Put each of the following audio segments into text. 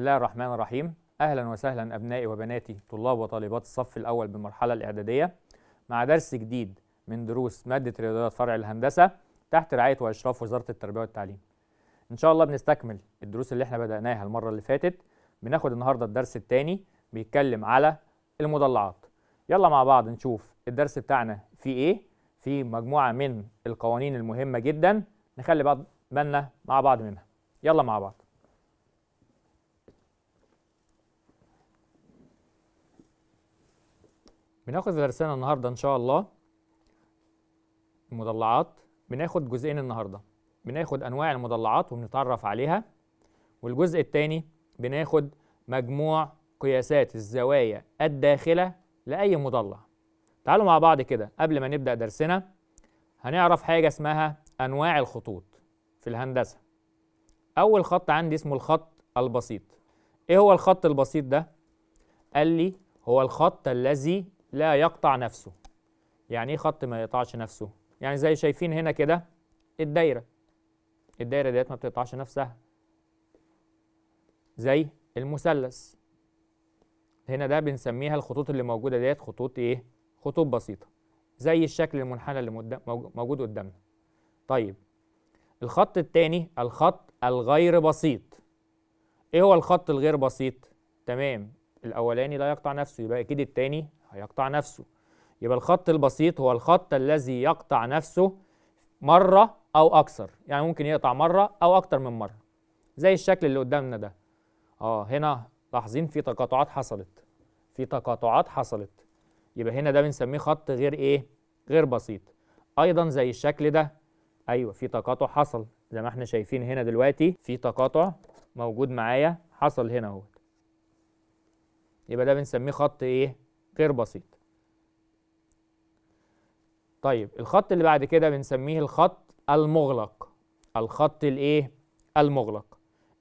الله الرحمن الرحيم أهلا وسهلا أبنائي وبناتي طلاب وطالبات الصف الأول بالمرحلة الإعدادية مع درس جديد من دروس مادة رياضيات فرع الهندسة تحت رعاية وإشراف وزارة التربية والتعليم إن شاء الله بنستكمل الدروس اللي احنا بدأناها المرة اللي فاتت بناخد النهاردة الدرس الثاني بيتكلم على المضلعات يلا مع بعض نشوف الدرس بتاعنا فيه إيه في مجموعة من القوانين المهمة جدا نخلي بعض بالنا مع بعض منها يلا مع بعض بناخد درسنا النهارده ان شاء الله المضلعات بناخد جزئين النهارده بناخد انواع المضلعات وبنتعرف عليها والجزء الثاني بناخد مجموع قياسات الزوايا الداخله لاي مضلع تعالوا مع بعض كده قبل ما نبدا درسنا هنعرف حاجه اسمها انواع الخطوط في الهندسه اول خط عندي اسمه الخط البسيط ايه هو الخط البسيط ده قال لي هو الخط الذي لا يقطع نفسه يعني ايه خط ما يقطعش نفسه يعني زي شايفين هنا كده الدايره الدايره ديت ما بتقطعش نفسها زي المثلث هنا ده بنسميها الخطوط اللي موجوده ديت خطوط ايه خطوط بسيطه زي الشكل المنحنى اللي موجود قدامنا طيب الخط الثاني الخط الغير بسيط ايه هو الخط الغير بسيط تمام الاولاني لا يقطع نفسه يبقى اكيد الثاني هيقطع نفسه يبقى الخط البسيط هو الخط الذي يقطع نفسه مره او اكثر يعني ممكن يقطع مره او اكثر من مره زي الشكل اللي قدامنا ده اه هنا لاحظين في تقاطعات حصلت في تقاطعات حصلت يبقى هنا ده بنسميه خط غير ايه غير بسيط ايضا زي الشكل ده ايوه في تقاطع حصل زي ما احنا شايفين هنا دلوقتي في تقاطع موجود معايا حصل هنا اهو يبقى ده بنسميه خط ايه غير بسيط طيب الخط اللي بعد كده بنسميه الخط المغلق الخط الايه المغلق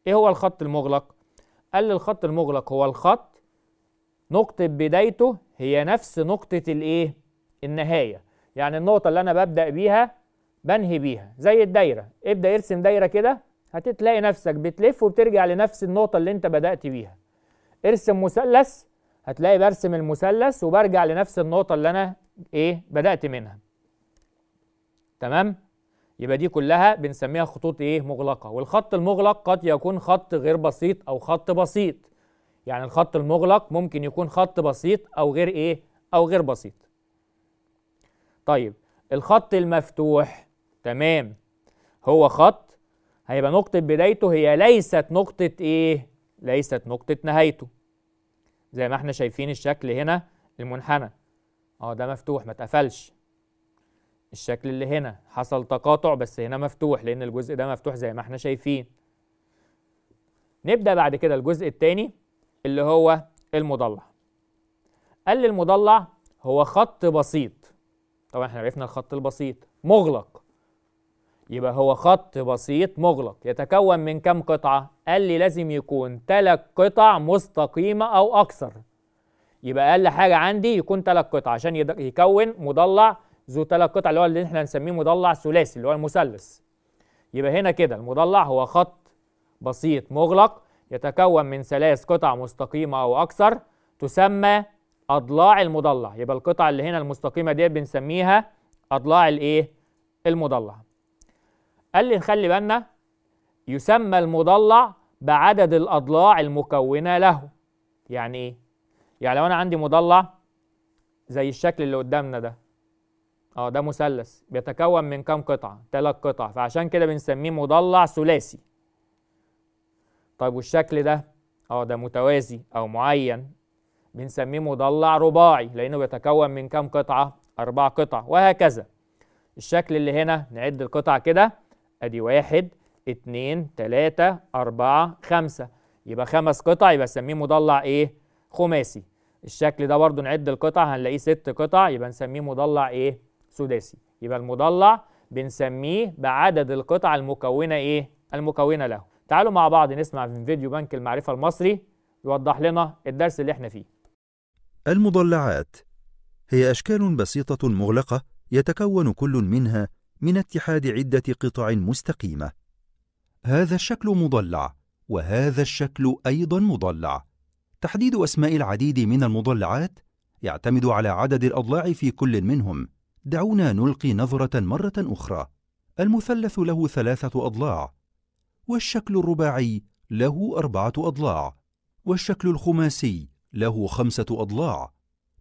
ايه هو الخط المغلق قال لي الخط المغلق هو الخط نقطة بدايته هي نفس نقطة الايه النهاية يعني النقطة اللي انا ببدأ بيها بنهي بيها زي الدايرة ابدأ ارسم دايرة كده هتلاقي نفسك بتلف وبترجع لنفس النقطة اللي انت بدأت بيها ارسم مثلث هتلاقي برسم المثلث وبرجع لنفس النقطه اللي انا ايه بدات منها تمام يبقى دي كلها بنسميها خطوط ايه مغلقه والخط المغلق قد يكون خط غير بسيط او خط بسيط يعني الخط المغلق ممكن يكون خط بسيط او غير ايه او غير بسيط طيب الخط المفتوح تمام هو خط هيبقى نقطه بدايته هي ليست نقطه ايه ليست نقطة نهايته زي ما احنا شايفين الشكل هنا المنحنى اه ده مفتوح ما اتقفلش الشكل اللي هنا حصل تقاطع بس هنا مفتوح لأن الجزء ده مفتوح زي ما احنا شايفين نبدأ بعد كده الجزء الثاني اللي هو المضلع قال لي المضلع هو خط بسيط طبعا احنا عرفنا الخط البسيط مغلق يبقى هو خط بسيط مغلق يتكون من كم قطعة؟ قال لي لازم يكون ثلاث قطع مستقيمة أو أكثر يبقى أقل حاجة عندي يكون ثلاث قطع عشان يكون مضلع ذو ثلاث قطع اللي هو اللي احنا هنسميه مضلع ثلاثي اللي هو المثلث يبقى هنا كده المضلع هو خط بسيط مغلق يتكون من ثلاث قطع مستقيمة أو أكثر تسمى أضلاع المضلع يبقى القطع اللي هنا المستقيمة ديت بنسميها أضلاع الإيه؟ المضلع قال لي نخلي بالنا يسمى المضلع بعدد الأضلاع المكونة له يعني إيه؟ يعني لو أنا عندي مضلع زي الشكل اللي قدامنا ده اه ده مثلث بيتكون من كام قطعة؟ ثلاث قطع فعشان كده بنسميه مضلع ثلاثي طيب والشكل ده اه ده متوازي أو معين بنسميه مضلع رباعي لأنه بيتكون من كام قطعة؟ أربع قطع وهكذا الشكل اللي هنا نعد القطع كده ادي واحد اتنين تلاتة أربعة خمسة يبقى خمس قطع يبقى نسميه مضلع ايه؟ خماسي الشكل ده برضو نعد القطع هنلاقيه ست قطع يبقى نسميه مضلع ايه؟ سداسي يبقى المضلع بنسميه بعدد القطع المكونة ايه؟ المكونة له تعالوا مع بعض نسمع في فيديو بنك المعرفة المصري يوضح لنا الدرس اللي احنا فيه المضلعات هي أشكال بسيطة مغلقة يتكون كل منها من اتحاد عدة قطع مستقيمة هذا الشكل مضلع وهذا الشكل أيضا مضلع تحديد أسماء العديد من المضلعات يعتمد على عدد الأضلاع في كل منهم دعونا نلقي نظرة مرة أخرى المثلث له ثلاثة أضلاع والشكل الرباعي له أربعة أضلاع والشكل الخماسي له خمسة أضلاع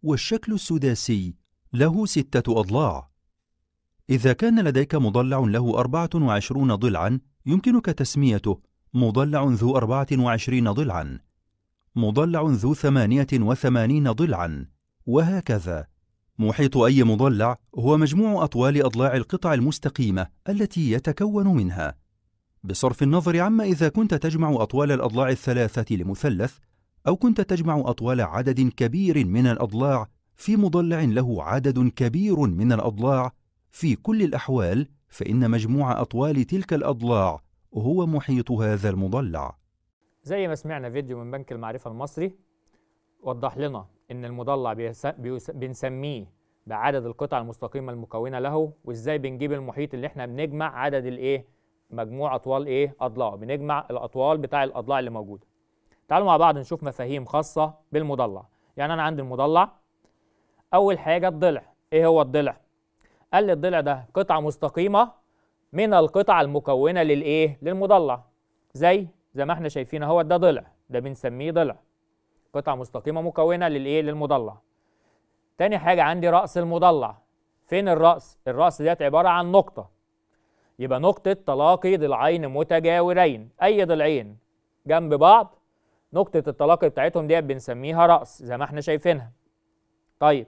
والشكل السداسي له ستة أضلاع إذا كان لديك مضلع له 24 ضلعا يمكنك تسميته مضلع ذو 24 ضلعا مضلع ذو 88 ضلعا وهكذا محيط أي مضلع هو مجموع أطوال أضلاع القطع المستقيمة التي يتكون منها بصرف النظر عما إذا كنت تجمع أطوال الأضلاع الثلاثة لمثلث أو كنت تجمع أطوال عدد كبير من الأضلاع في مضلع له عدد كبير من الأضلاع في كل الأحوال فإن مجموع أطوال تلك الأضلاع هو محيط هذا المضلع زي ما سمعنا فيديو من بنك المعرفة المصري وضح لنا إن المضلع بنسميه بعدد القطع المستقيمة المكونة له وإزاي بنجيب المحيط اللي إحنا بنجمع عدد الإيه مجموع أطوال إيه أضلاع بنجمع الأطوال بتاع الأضلاع اللي موجودة تعالوا مع بعض نشوف مفاهيم خاصة بالمضلع يعني أنا عندي المضلع أول حاجة الضلع إيه هو الضلع قال لي الضلع ده قطعه مستقيمه من القطع المكونه للايه للمضلع زي زي ما احنا شايفين اهو ده ضلع ده بنسميه ضلع قطعه مستقيمه مكونه للايه للمضلع تاني حاجه عندي راس المضلع فين الراس الراس ديت عباره عن نقطه يبقى نقطه تلاقي ضلعين متجاورين اي ضلعين جنب بعض نقطه التلاقي بتاعتهم ديت بنسميها راس زي ما احنا شايفينها طيب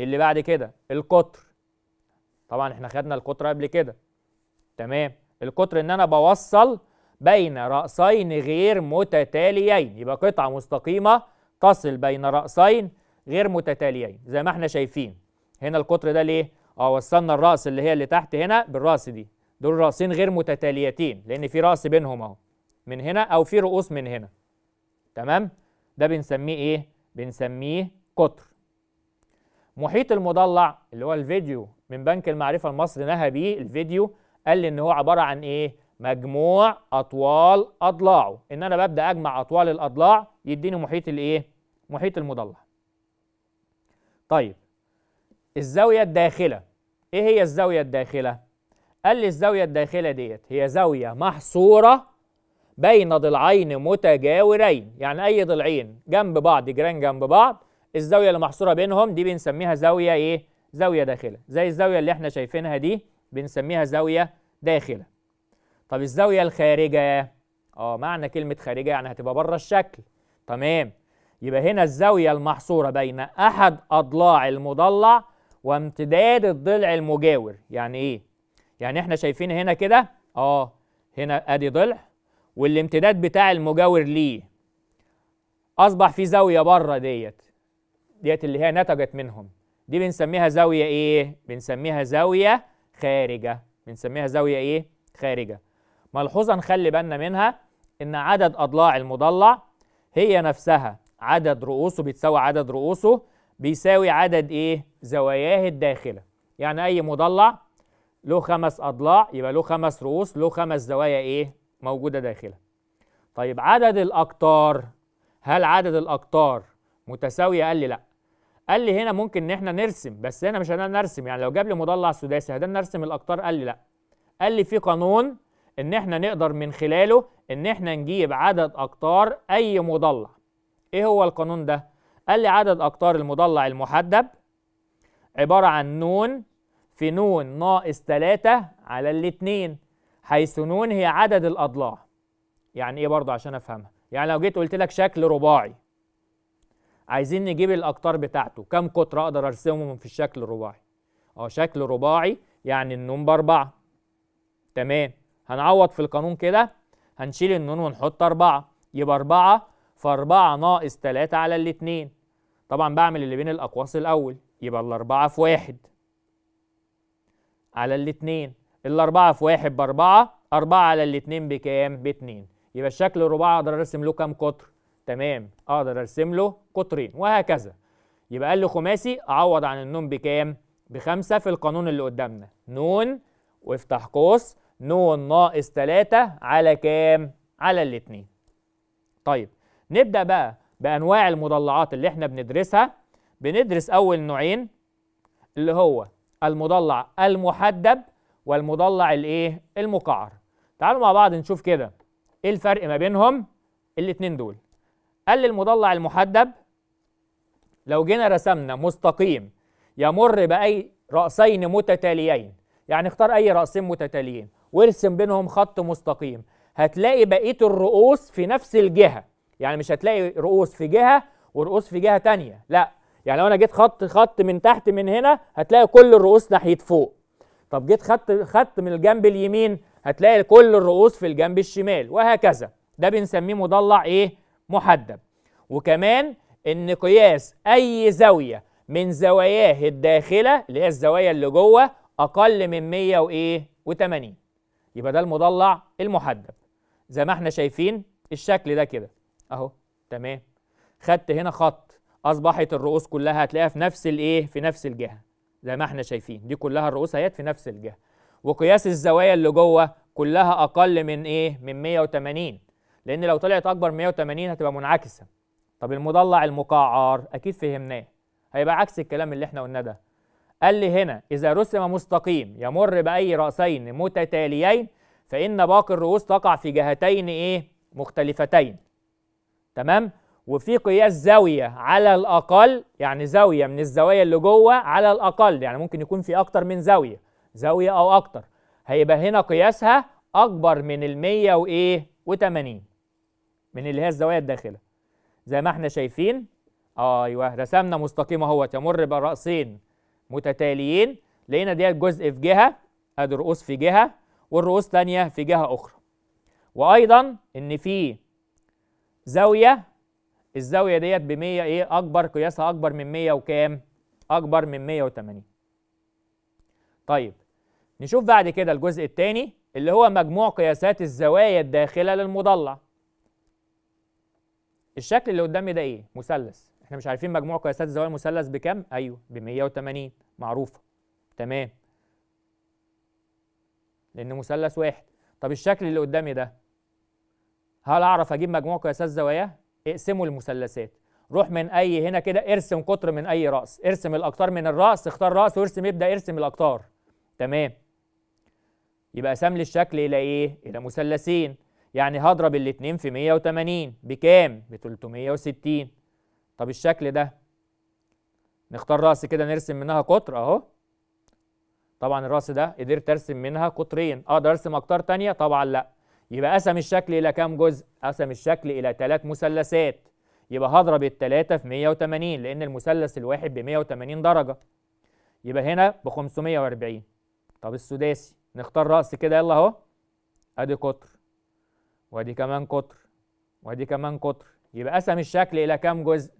اللي بعد كده القطر طبعا احنا خدنا القطر قبل كده تمام القطر ان انا بوصل بين رأسين غير متتاليين يبقى قطعة مستقيمة تصل بين رأسين غير متتاليين زي ما احنا شايفين هنا القطر ده ليه؟ اه وصلنا الرأس اللي هي اللي تحت هنا بالرأس دي دول رأسين غير متتاليتين لأن في رأس بينهم اهو من هنا أو في رؤوس من هنا تمام؟ ده بنسميه ايه؟ بنسميه قطر محيط المضلع اللي هو الفيديو من بنك المعرفه المصري نهى بيه الفيديو قال لي ان هو عباره عن ايه مجموع اطوال اضلاعه ان انا ببدا اجمع اطوال الاضلاع يديني محيط الايه محيط المضلع طيب الزاويه الداخله ايه هي الزاويه الداخله قال لي الزاويه الداخله ديت هي زاويه محصوره بين ضلعين متجاورين يعني اي ضلعين جنب بعض جيران جنب بعض الزاويه اللي محصوره بينهم دي بنسميها زاويه ايه زاوية داخلة زي الزاوية اللي احنا شايفينها دي بنسميها زاوية داخلة طب الزاوية الخارجة اه معنى كلمة خارجة يعني هتبقى بره الشكل تمام يبقى هنا الزاوية المحصورة بين أحد أضلاع المضلع وامتداد الضلع المجاور يعني إيه؟ يعني إحنا شايفين هنا كده آه هنا أدي ضلع والامتداد بتاع المجاور ليه أصبح في زاوية بره ديت ديت اللي هي نتجت منهم دي بنسميها زاوية إيه؟ بنسميها زاوية خارجة بنسميها زاوية إيه؟ خارجة ملحوظة نخلي بالنا منها إن عدد أضلاع المضلع هي نفسها عدد رؤوسه بيتساوي عدد رؤوسه بيساوي عدد إيه؟ زواياه الداخلة يعني أي مضلع له خمس أضلاع يبقى له خمس رؤوس له خمس زوايا إيه؟ موجودة داخلة طيب عدد الأقطار هل عدد الأقطار متساوية؟ قال لي لأ قال لي هنا ممكن ان احنا نرسم بس هنا مش هنقدر نرسم يعني لو جاب لي مضلع سداسي هنقدر نرسم الاقطار قال لي لا قال لي في قانون ان احنا نقدر من خلاله ان احنا نجيب عدد اقطار اي مضلع ايه هو القانون ده قال لي عدد اقطار المضلع المحدب عباره عن ن في ن ناقص 3 على الاتنين حيث ن هي عدد الاضلاع يعني ايه برضه عشان افهمها يعني لو جيت قلت لك شكل رباعي عايزين نجيب الاقطار بتاعته كم قطر اقدر ارسمهم في الشكل الرباعي اه شكل رباعي يعني النون باربعه تمام هنعوض في القانون كده هنشيل النون ونحط اربعه يبقى اربعه فاربعه ناقص تلاته على الاتنين طبعا بعمل اللي بين الاقواس الاول يبقى الاربعه في واحد على الاتنين الاربعه في واحد باربعه اربعه على الاتنين بكام؟ باتنين يبقى الشكل الرباعي اقدر ارسم له كام قطر؟ تمام اقدر ارسم له قطرين وهكذا يبقى قال لي خماسي اعوض عن النون بكام بخمسة في القانون اللي قدامنا نون وافتح قوس نون ناقص تلاتة على كام على الاتنين طيب نبدا بقى بانواع المضلعات اللي احنا بندرسها بندرس اول نوعين اللي هو المضلع المحدب والمضلع الايه المقعر تعالوا مع بعض نشوف كده ايه الفرق ما بينهم الاتنين دول قال للمضلع المحدب لو جينا رسمنا مستقيم يمر بأي رأسين متتاليين يعني اختار أي رأسين متتاليين وارسم بينهم خط مستقيم هتلاقي بقية الرؤوس في نفس الجهة يعني مش هتلاقي رؤوس في جهة ورؤوس في جهة تانية لا يعني لو أنا جيت خط خط من تحت من هنا هتلاقي كل الرؤوس ناحية فوق طب جيت خط خط من الجنب اليمين هتلاقي كل الرؤوس في الجنب الشمال وهكذا ده بنسميه مضلع ايه محدب وكمان ان قياس اي زاويه من زواياه الداخله اللي هي الزوايا اللي جوه اقل من 180 يبقى ده المضلع المحدب زي ما احنا شايفين الشكل ده كده اهو تمام خدت هنا خط اصبحت الرؤوس كلها هتلاقيها في نفس الايه في نفس الجهه زي ما احنا شايفين دي كلها الرؤوس اهيت في نفس الجهه وقياس الزوايا اللي جوه كلها اقل من ايه من 180 لان لو طلعت اكبر من 180 هتبقى منعكسه طب المضلع المقعر اكيد فهمناه هيبقى عكس الكلام اللي احنا قلناه ده قال لي هنا اذا رسم مستقيم يمر باي راسين متتاليين فان باقي الرؤوس تقع في جهتين ايه مختلفتين تمام وفي قياس زاويه على الاقل يعني زاويه من الزوايا اللي جوه على الاقل يعني ممكن يكون في اكتر من زاويه زاويه او اكتر هيبقى هنا قياسها اكبر من ال 100 وايه و80 من اللي هي الزوايا الداخله زي ما احنا شايفين ايوه رسمنا مستقيم اهو تمر براسين متتاليين لقينا ديت جزء في جهه ادي رؤوس في جهه والرؤوس ثانيه في جهه اخرى وايضا ان في زاويه الزاويه ديت ب 100 ايه اكبر قياسها اكبر من 100 وكام اكبر من 180 طيب نشوف بعد كده الجزء الثاني اللي هو مجموع قياسات الزوايا الداخله للمضلع الشكل اللي قدامي ده ايه مثلث احنا مش عارفين مجموع قياسات الزوايا المثلث بكام ايوه ب 180 معروفه تمام لان مثلث واحد طب الشكل اللي قدامي ده هل اعرف اجيب مجموع قياسات زواياه اقسموا المثلثات روح من اي هنا كده ارسم قطر من اي راس ارسم الاقطار من الراس اختار راس وارسم ابدا ارسم الاقطار تمام يبقى سام لي الشكل الى ايه الى مثلثين يعني هضرب الاتنين في 180 بكام؟ ب 360 طب الشكل ده نختار راس كده نرسم منها قطر اهو طبعا الراس ده قدرت ارسم منها قطرين اقدر ارسم اقطار تانية طبعا لا يبقى قسم الشكل الى كام جزء قسم الشكل الى ثلاث مثلثات يبقى هضرب الثلاثة في 180 لان المثلث الواحد ب 180 درجة يبقى هنا ب 540 طب السداسي نختار راس كده يلا اهو ادي قطر وادي كمان قطر وادي كمان قطر يبقى قسم الشكل الى كام جزء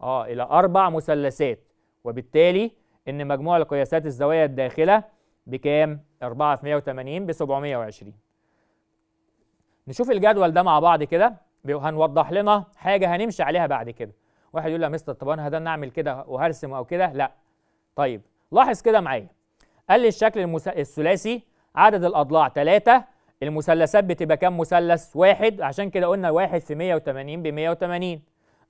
اه الى اربع مثلثات وبالتالي ان مجموع القياسات الزوايا الداخله بكام 4 في 180 ب 720 نشوف الجدول ده مع بعض كده هنوضح لنا حاجه هنمشي عليها بعد كده واحد يقول لي يا مستر طب انا هدن اعمل كده وهرسم او كده لا طيب لاحظ كده معايا قال لي الشكل المس... الثلاثي عدد الاضلاع 3 المثلثات بتبقى كام مثلث؟ واحد عشان كده قلنا واحد في 180 ب 180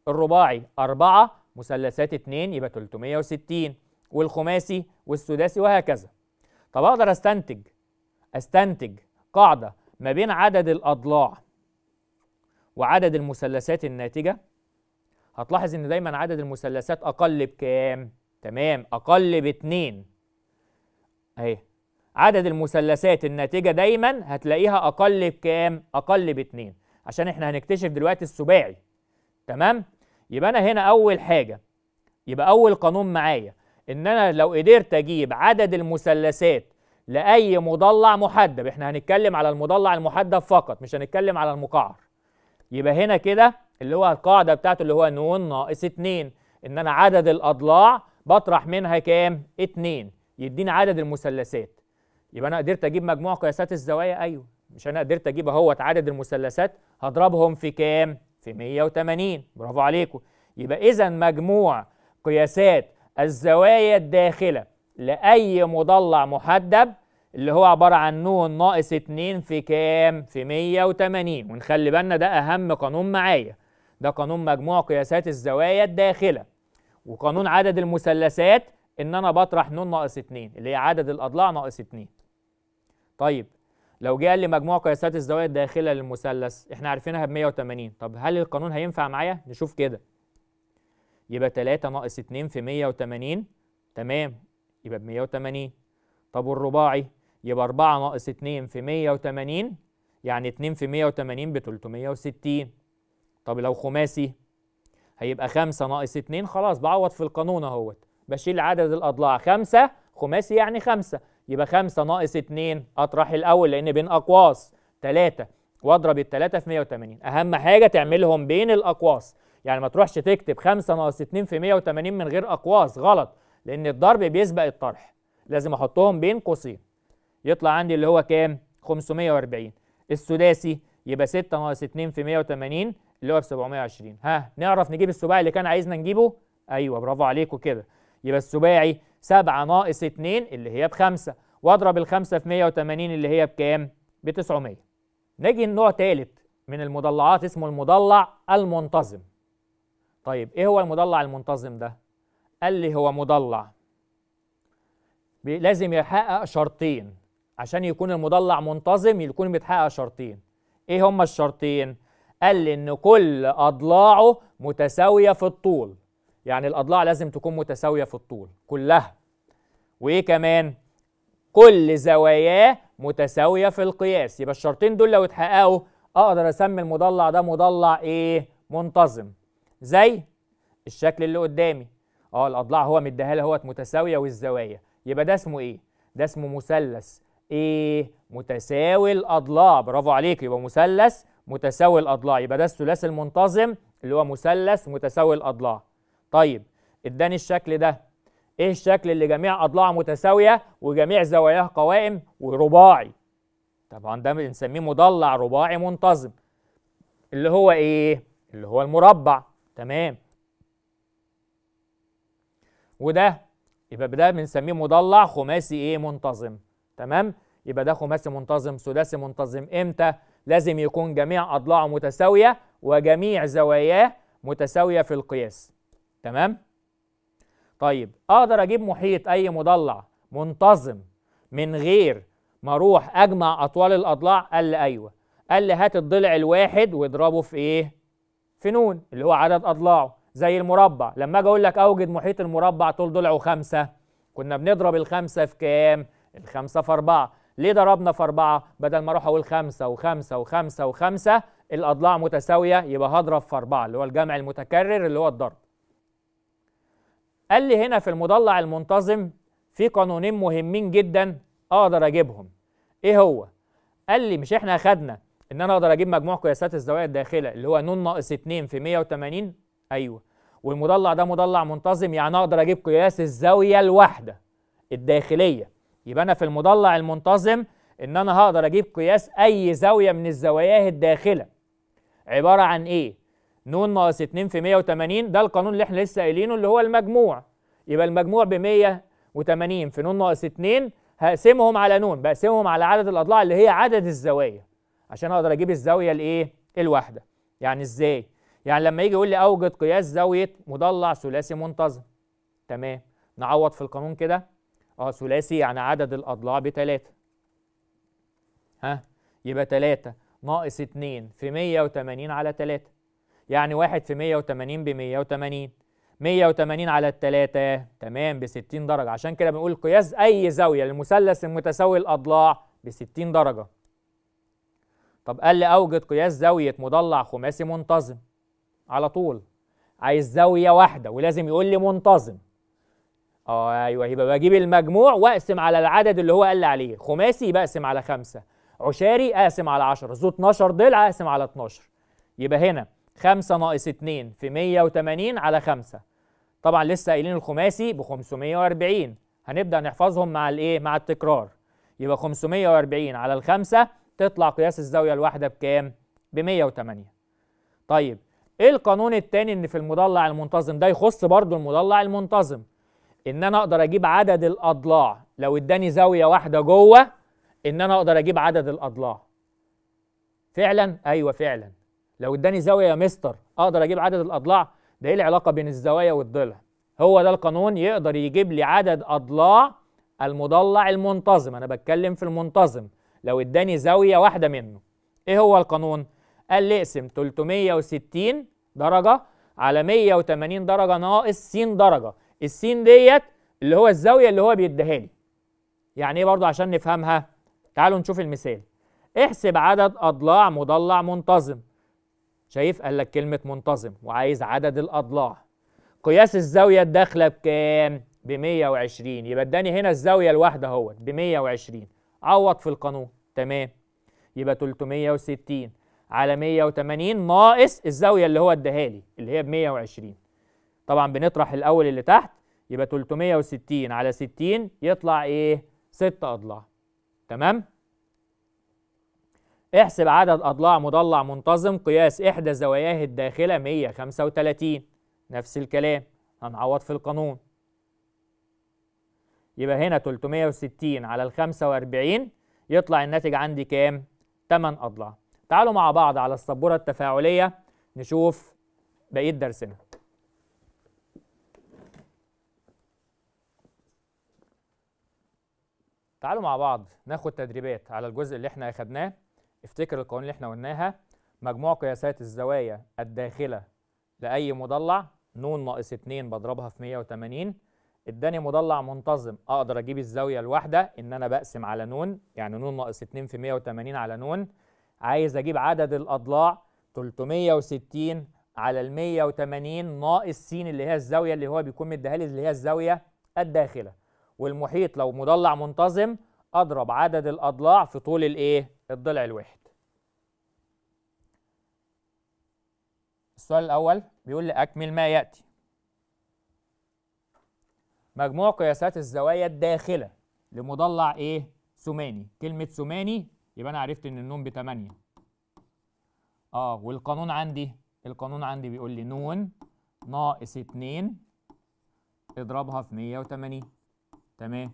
الرباعي أربعة مثلثات اتنين يبقى 360 والخماسي والسداسي وهكذا طب أقدر أستنتج أستنتج قاعدة ما بين عدد الأضلاع وعدد المثلثات الناتجة هتلاحظ إن دايما عدد المثلثات أقل بكام؟ تمام أقل باتنين أهي عدد المثلثات الناتجه دايما هتلاقيها اقل بكام اقل باتنين عشان احنا هنكتشف دلوقتي السباعي تمام يبقى انا هنا اول حاجه يبقى اول قانون معايا ان انا لو قدرت اجيب عدد المثلثات لاي مضلع محدب احنا هنتكلم على المضلع المحدب فقط مش هنتكلم على المقعر يبقى هنا كده اللي هو القاعده بتاعته اللي هو ن ناقص 2 ان انا عدد الاضلاع بطرح منها كام 2 يديني عدد المثلثات يبقى انا قدرت اجيب مجموع قياسات الزوايا ايوه مش انا قدرت اجيب اهوت عدد المثلثات هضربهم في كام في 180 برافو عليكم يبقى اذا مجموع قياسات الزوايا الداخله لاي مضلع محدب اللي هو عباره عن ن ناقص 2 في كام في 180 ونخلي بالنا ده اهم قانون معايا ده قانون مجموع قياسات الزوايا الداخله وقانون عدد المثلثات ان انا بطرح ن ناقص 2 اللي هي عدد الاضلاع ناقص 2 طيب لو جه قال لي مجموع قياسات الزوايا الداخله للمثلث احنا عارفينها ب 180 طب هل القانون هينفع معايا نشوف كده يبقى 3 ناقص 2 في 180 تمام يبقى ب 180 طب والرباعي يبقى 4 ناقص 2 في 180 يعني 2 في 180 ب 360 طب لو خماسي هيبقى 5 ناقص 2 خلاص بعوض في القانون اهوت بشيل عدد الاضلاع 5 خماسي يعني 5 يبقى 5 ناقص 2 اطرح الاول لان بين اقواس 3 واضرب ال 3 في 180 اهم حاجه تعملهم بين الاقواس يعني ما تروحش تكتب 5 ناقص 2 في 180 من غير اقواس غلط لان الضرب بيسبق الطرح لازم احطهم بين قوسين يطلع عندي اللي هو كام 540 السداسي يبقى 6 ناقص 2 في 180 اللي هو ب 720 ها نعرف نجيب السباعي اللي كان عايزنا نجيبه ايوه برافو عليكم كده يبقى السباعي 7 ناقص 2 اللي هي بخمسة واضرب ال 5 في 180 اللي هي بكام؟ ب 900 نجي لنوع ثالث من المضلعات اسمه المضلع المنتظم طيب ايه هو المضلع المنتظم ده؟ قال لي هو مضلع لازم يحقق شرطين عشان يكون المضلع منتظم يكون بيتحقق شرطين ايه هما الشرطين؟ قال لي ان كل اضلاعه متساويه في الطول يعني الاضلاع لازم تكون متساويه في الطول كلها وايه كمان كل زواياه متساويه في القياس يبقى الشرطين دول لو اتحققوا اقدر اسمي المضلع ده مضلع ايه منتظم زي الشكل اللي قدامي اه الاضلاع هو مديها لي اهوت متساويه والزوايا يبقى ده اسمه ايه ده اسمه مثلث ايه متساوي الاضلاع برافو عليك يبقى مثلث متساوي الاضلاع يبقى ده الثلاثي المنتظم اللي هو مثلث متساوي الاضلاع طيب اداني الشكل ده ايه الشكل اللي جميع اضلاعه متساويه وجميع زواياه قوائم ورباعي طبعا ده بنسميه مضلع رباعي منتظم اللي هو ايه اللي هو المربع تمام وده يبقى ده بنسميه مضلع خماسي ايه منتظم تمام يبقى ده خماسي منتظم سداسي منتظم امتى لازم يكون جميع اضلاعه متساويه وجميع زواياه متساويه في القياس تمام طيب اقدر اجيب محيط اي مضلع منتظم من غير ما اروح اجمع اطوال الاضلاع قال لي ايوه قال لي هات الضلع الواحد واضربه في ايه في نون اللي هو عدد اضلاعه زي المربع لما اجي اقول لك اوجد محيط المربع طول ضلعه خمسة كنا بنضرب الخمسة في كام الخمسة في أربعة ليه ضربنا في أربعة بدل ما أروح أقول خمسة وخمسة وخمسة وخمسة الأضلاع متساوية يبقى هضرب في أربعة اللي هو الجمع المتكرر اللي هو الضرب قال لي هنا في المضلع المنتظم في قانونين مهمين جدا اقدر اجيبهم ايه هو قال لي مش احنا اخدنا ان انا اقدر اجيب مجموع قياسات الزوايا الداخله اللي هو ن ناقص 2 في 180 ايوه والمضلع ده مضلع منتظم يعني اقدر اجيب قياس الزاويه الواحده الداخليه يبقى انا في المضلع المنتظم ان انا هقدر اجيب قياس اي زاويه من الزوايا الداخله عباره عن ايه ن ناقص 2 في 180 ده القانون اللي احنا لسه قايلينه اللي هو المجموع يبقى المجموع ب 180 في ن ناقص 2 هقسمهم على ن بقسمهم على عدد الاضلاع اللي هي عدد الزوايا عشان اقدر اجيب الزاويه الايه الواحده يعني ازاي يعني لما يجي يقول لي اوجد قياس زاويه مضلع ثلاثي منتظم تمام نعوض في القانون كده اه ثلاثي يعني عدد الاضلاع بثلاثه ها يبقى 3 ناقص 2 في 180 على 3 يعني واحد في 180 ب 180 180 على التلاتة تمام ب 60 درجة عشان كده بنقول قياس أي زاوية للمثلث المتساوي الأضلاع ب 60 درجة طب قال لي أوجد قياس زاوية مضلع خماسي منتظم على طول عايز زاوية واحدة ولازم يقول لي منتظم اه ايوه يبقى بجيب المجموع واقسم على العدد اللي هو قال لي عليه خماسي يبقى اقسم على خمسة عشاري اقسم على 10 ذو 12 ضلع اقسم على 12 يبقى هنا 5 ناقص 2 في 180 على 5 طبعا لسه قايلين الخماسي ب 540 هنبدا نحفظهم مع الايه مع التكرار يبقى 540 على الخمسة تطلع قياس الزاوية الواحدة بكام ب 108 طيب ايه القانون التاني ان في المضلع المنتظم ده يخص برضو المضلع المنتظم ان انا اقدر اجيب عدد الاضلاع لو اداني زاوية واحدة جوه ان انا اقدر اجيب عدد الاضلاع فعلا ايوه فعلا لو اداني زاويه يا مستر اقدر اجيب عدد الاضلاع ده ايه العلاقه بين الزوايا والضلع هو ده القانون يقدر يجيب لي عدد اضلاع المضلع المنتظم انا بتكلم في المنتظم لو اداني زاويه واحده منه ايه هو القانون قال لي اقسم 360 درجه على 180 درجه ناقص س درجه السين ديت اللي هو الزاويه اللي هو بيديها لي يعني ايه برضه عشان نفهمها تعالوا نشوف المثال احسب عدد اضلاع مضلع منتظم شايف قال لك كلمه منتظم وعايز عدد الاضلاع قياس الزاويه الداخله بكام ب 120 يبقى اداني هنا الزاويه الواحده اهوت ب 120 عوض في القانون تمام يبقى 360 على 180 ناقص الزاويه اللي هو اداها لي اللي هي ب 120 طبعا بنطرح الاول اللي تحت يبقى 360 على 60 يطلع ايه 6 اضلاع تمام احسب عدد أضلاع مضلع منتظم قياس إحدى زواياه الداخلة 135 نفس الكلام هنعوض في القانون يبقى هنا 360 على ال 45 يطلع الناتج عندي كام؟ 8 أضلاع تعالوا مع بعض على السبورة التفاعلية نشوف بقية درسنا تعالوا مع بعض ناخد تدريبات على الجزء اللي احنا اخدناه افتكر القوانين اللي احنا قلناها مجموع قياسات الزوايا الداخلة لأي مضلع ن ناقص 2 بضربها في 180 اداني مضلع منتظم اقدر اجيب الزاويه الواحده ان انا بقسم على ن يعني ن ناقص 2 في 180 على ن عايز اجيب عدد الاضلاع 360 على ال 180 ناقص س اللي هي الزاويه اللي هو بيكون مديها لي اللي هي الزاويه الداخله والمحيط لو مضلع منتظم اضرب عدد الاضلاع في طول الايه الضلع الواحد السؤال الأول بيقول لي أكمل ما يأتي مجموع قياسات الزوايا الداخلة لمضلع إيه؟ ثماني كلمة ثماني يبقى أنا عرفت إن النون بتمانية آه والقانون عندي القانون عندي بيقول لي نون ناقص اتنين اضربها في 180 تمام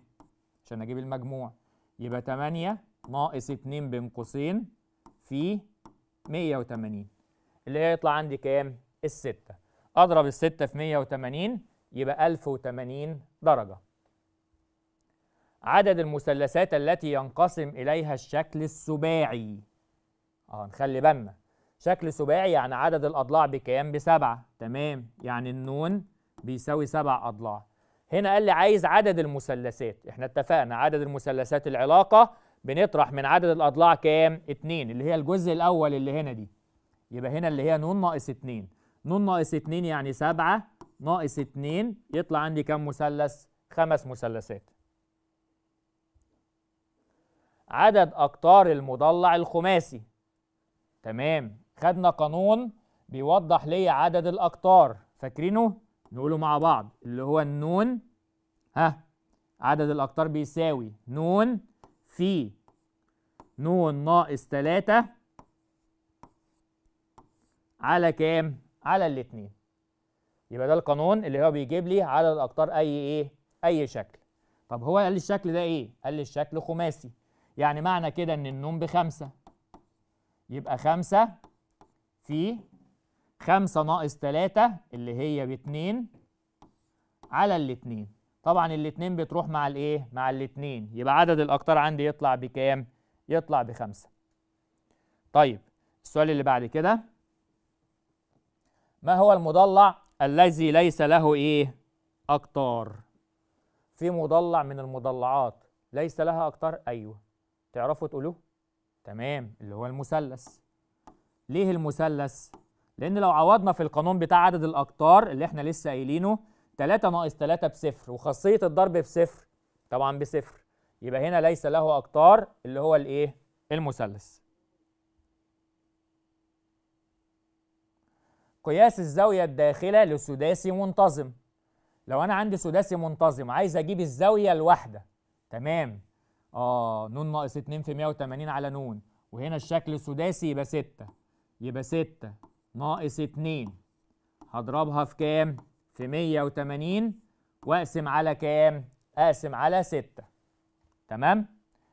عشان أجيب المجموع يبقى تمانية ناقص 2 بين قوسين في 180 اللي هي يطلع عندي كام؟ الستة أضرب الستة في 180 يبقى 1080 درجة عدد المثلثات التي ينقسم إليها الشكل السباعي اه نخلي بالنا شكل سباعي يعني عدد الأضلاع بكام؟ بسبعة تمام يعني النون بيساوي سبع أضلاع هنا قال لي عايز عدد المثلثات احنا اتفقنا عدد المثلثات العلاقة بنطرح من عدد الاضلاع كام؟ 2 اللي هي الجزء الاول اللي هنا دي يبقى هنا اللي هي ن ناقص 2 ن ناقص 2 يعني 7 ناقص 2 يطلع عندي كام مثلث؟ خمس مثلثات عدد أقطار المضلع الخماسي تمام خدنا قانون بيوضح لي عدد الأقطار فاكرينه؟ نقوله مع بعض اللي هو النون ها عدد الأقطار بيساوي نون في نون ناقص 3 على كام؟ على الاتنين يبقى ده القانون اللي هو بيجيب لي عدد الاقطار اي ايه؟ اي شكل طب هو قال لي الشكل ده ايه؟ قال لي الشكل خماسي يعني معنى كده ان النون بخمسة يبقى خمسة في خمسة ناقص تلاتة اللي هي باتنين على الاتنين طبعا الاثنين بتروح مع الايه مع الاثنين يبقى عدد الاقطار عندي يطلع بكام يطلع بخمسة طيب السؤال اللي بعد كده ما هو المضلع الذي ليس له ايه اقطار في مضلع من المضلعات ليس لها اقطار ايوه تعرفوا تقولوه تمام اللي هو المثلث ليه المثلث لان لو عوضنا في القانون بتاع عدد الاقطار اللي احنا لسه قايلينه 3 ناقص 3 بصفر وخاصيه الضرب بصفر طبعا بصفر يبقى هنا ليس له اقطار اللي هو الايه المثلث قياس الزاويه الداخله لسداسي منتظم لو انا عندي سداسي منتظم عايز اجيب الزاويه الواحده تمام اه ن ناقص 2 في 180 على ن وهنا الشكل سداسي يبقى 6 يبقى 6 ناقص 2 هضربها في كام في 180 واقسم على كام؟ اقسم على 6 تمام؟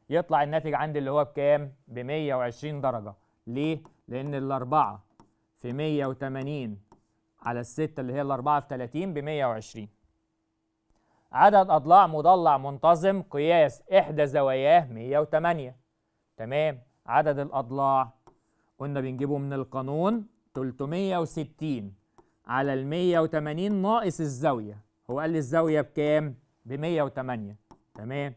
يطلع الناتج عندي اللي هو بكام؟ ب 120 درجة ليه؟ لأن الأربعة في 180 على الستة اللي هي الأربعة في 30 ب 120 عدد أضلاع مضلع منتظم قياس إحدى زواياه 108 تمام عدد الأضلاع قلنا بنجيبه من القانون 360 على ال 180 ناقص الزاوية هو قال لي الزاوية بكام؟ ب 108 تمام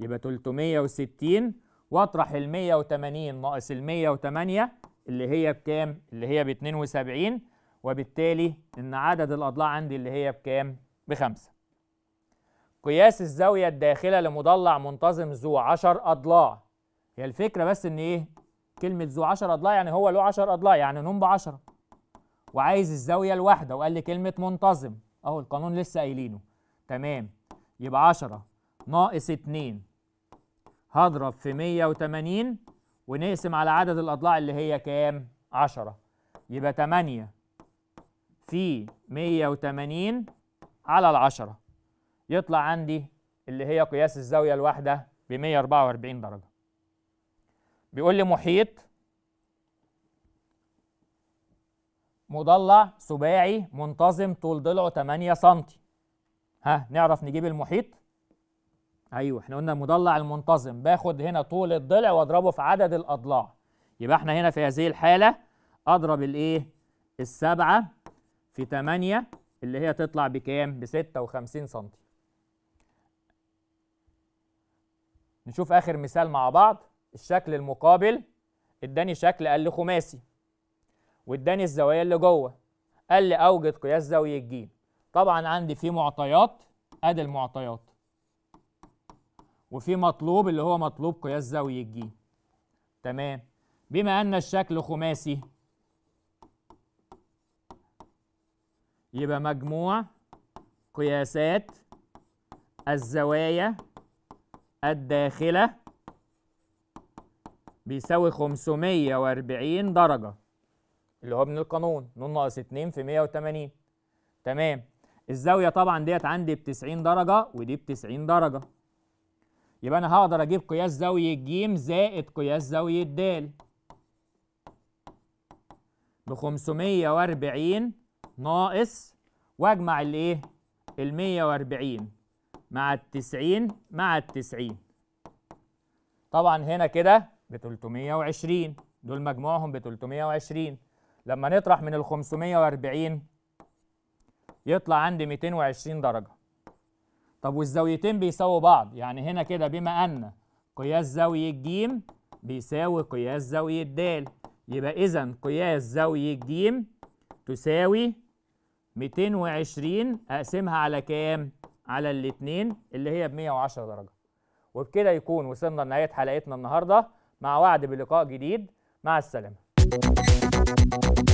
يبقى 360 واطرح ال 180 ناقص ال 108 اللي هي بكام؟ اللي هي ب 72 وبالتالي ان عدد الاضلاع عندي اللي هي بكام؟ بخمسة قياس الزاوية الداخلة لمضلع منتظم ذو 10 أضلاع هي الفكرة بس إن إيه؟ كلمة ذو 10 أضلاع يعني هو له 10 أضلاع يعني نوم ب 10 وعايز الزاويه الواحده وقال لي كلمه منتظم اهو القانون لسه قايلينه تمام يبقى 10 ناقص 2 هضرب في 180 ونقسم على عدد الاضلاع اللي هي كام 10 يبقى 8 في 180 على ال 10 يطلع عندي اللي هي قياس الزاوية الواحدة ب 144 درجة بيقول لي محيط مضلع سباعي منتظم طول ضلعه 8 سم ها نعرف نجيب المحيط ايوه احنا قلنا المضلع المنتظم باخد هنا طول الضلع واضربه في عدد الاضلاع يبقى احنا هنا في هذه الحاله اضرب الايه السبعه في 8 اللي هي تطلع بكام ب 56 سم نشوف اخر مثال مع بعض الشكل المقابل اداني شكل قال خماسي واداني الزوايا اللي جوه قال لي اوجد قياس زاويه ج طبعا عندي في معطيات ادي المعطيات وفي مطلوب اللي هو مطلوب قياس زاويه ج تمام بما ان الشكل خماسي يبقى مجموع قياسات الزوايا الداخله بيساوي 540 درجه اللي هو من القانون ن ناقص 2 في 180 تمام الزاويه طبعا ديت عندي ب 90 درجه ودي ب 90 درجه يبقى انا هقدر اجيب قياس زاويه ج زائد قياس زاويه د ب 540 ناقص واجمع الايه ال 140 مع ال 90 مع ال 90 طبعا هنا كده ب 320 دول مجموعهم ب 320 لما نطرح من ال 540 يطلع عندي 220 درجة طب والزاويتين بيساووا بعض يعني هنا كده بما أن قياس زاوية ج بيساوي قياس زاوية د يبقى إذا قياس زاوية ج تساوي 220 أقسمها على كام؟ على الاتنين اللي هي ب 110 درجة وبكده يكون وصلنا لنهاية حلقتنا النهاردة مع وعد بلقاء جديد مع السلامة Thank you.